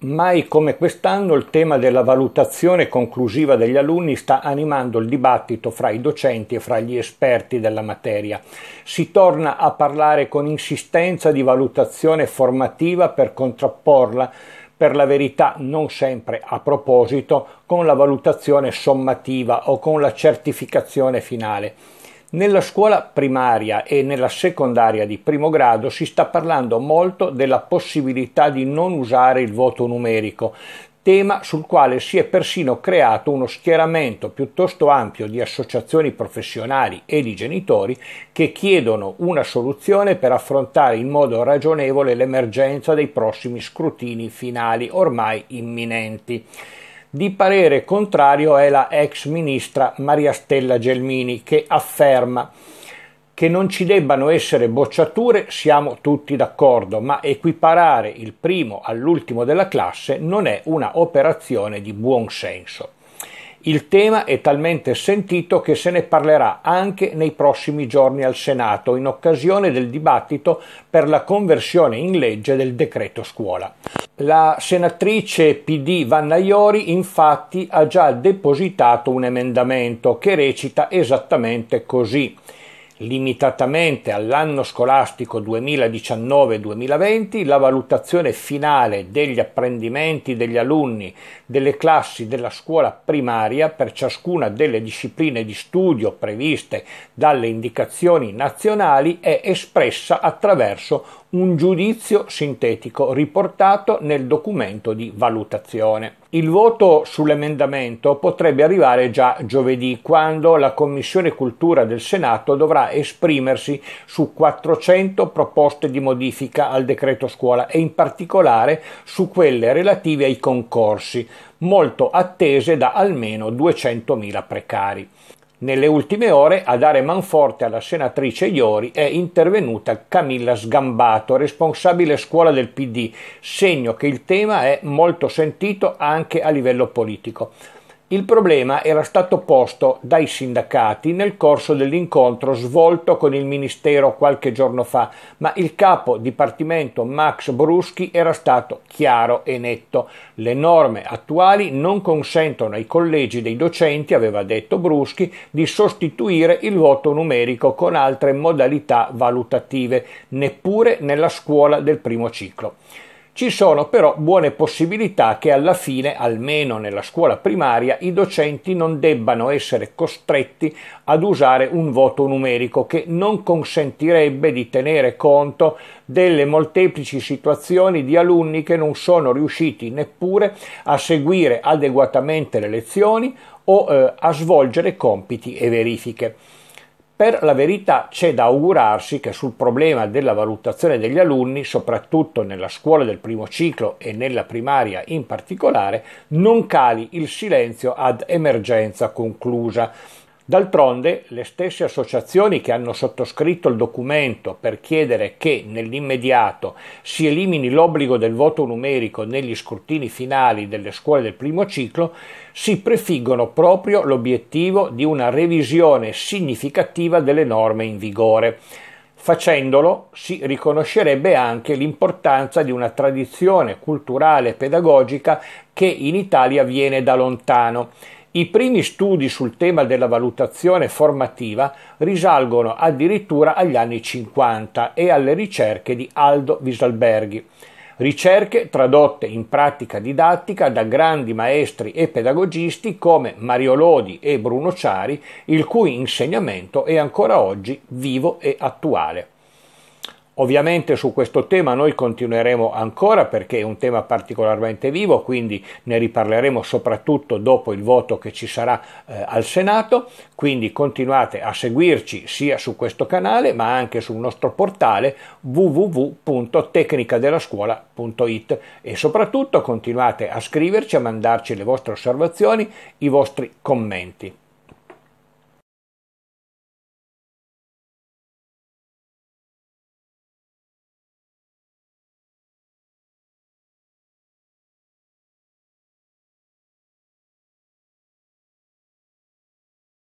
Mai come quest'anno il tema della valutazione conclusiva degli alunni sta animando il dibattito fra i docenti e fra gli esperti della materia. Si torna a parlare con insistenza di valutazione formativa per contrapporla, per la verità non sempre a proposito, con la valutazione sommativa o con la certificazione finale. Nella scuola primaria e nella secondaria di primo grado si sta parlando molto della possibilità di non usare il voto numerico, tema sul quale si è persino creato uno schieramento piuttosto ampio di associazioni professionali e di genitori che chiedono una soluzione per affrontare in modo ragionevole l'emergenza dei prossimi scrutini finali ormai imminenti. Di parere contrario è la ex ministra Maria Stella Gelmini che afferma che non ci debbano essere bocciature siamo tutti d'accordo, ma equiparare il primo all'ultimo della classe non è una operazione di buon senso. Il tema è talmente sentito che se ne parlerà anche nei prossimi giorni al Senato in occasione del dibattito per la conversione in legge del decreto scuola. La senatrice PD Vannaiori infatti ha già depositato un emendamento che recita esattamente così. Limitatamente all'anno scolastico 2019-2020, la valutazione finale degli apprendimenti degli alunni delle classi della scuola primaria per ciascuna delle discipline di studio previste dalle indicazioni nazionali è espressa attraverso un giudizio sintetico riportato nel documento di valutazione. Il voto sull'emendamento potrebbe arrivare già giovedì, quando la Commissione Cultura del Senato dovrà esprimersi su 400 proposte di modifica al decreto scuola e in particolare su quelle relative ai concorsi, molto attese da almeno 200.000 precari. Nelle ultime ore a dare manforte alla senatrice Iori è intervenuta Camilla Sgambato, responsabile scuola del PD, segno che il tema è molto sentito anche a livello politico. Il problema era stato posto dai sindacati nel corso dell'incontro svolto con il Ministero qualche giorno fa, ma il capo dipartimento Max Bruschi era stato chiaro e netto. Le norme attuali non consentono ai collegi dei docenti, aveva detto Bruschi, di sostituire il voto numerico con altre modalità valutative, neppure nella scuola del primo ciclo. Ci sono però buone possibilità che alla fine, almeno nella scuola primaria, i docenti non debbano essere costretti ad usare un voto numerico che non consentirebbe di tenere conto delle molteplici situazioni di alunni che non sono riusciti neppure a seguire adeguatamente le lezioni o eh, a svolgere compiti e verifiche. Per la verità c'è da augurarsi che sul problema della valutazione degli alunni, soprattutto nella scuola del primo ciclo e nella primaria in particolare, non cali il silenzio ad emergenza conclusa, D'altronde, le stesse associazioni che hanno sottoscritto il documento per chiedere che nell'immediato si elimini l'obbligo del voto numerico negli scrutini finali delle scuole del primo ciclo, si prefiggono proprio l'obiettivo di una revisione significativa delle norme in vigore. Facendolo si riconoscerebbe anche l'importanza di una tradizione culturale e pedagogica che in Italia viene da lontano i primi studi sul tema della valutazione formativa risalgono addirittura agli anni 50 e alle ricerche di Aldo Visalberghi, ricerche tradotte in pratica didattica da grandi maestri e pedagogisti come Mario Lodi e Bruno Ciari, il cui insegnamento è ancora oggi vivo e attuale. Ovviamente su questo tema noi continueremo ancora perché è un tema particolarmente vivo, quindi ne riparleremo soprattutto dopo il voto che ci sarà eh, al Senato, quindi continuate a seguirci sia su questo canale ma anche sul nostro portale www.tecnicadelascuola.it e soprattutto continuate a scriverci, a mandarci le vostre osservazioni, i vostri commenti.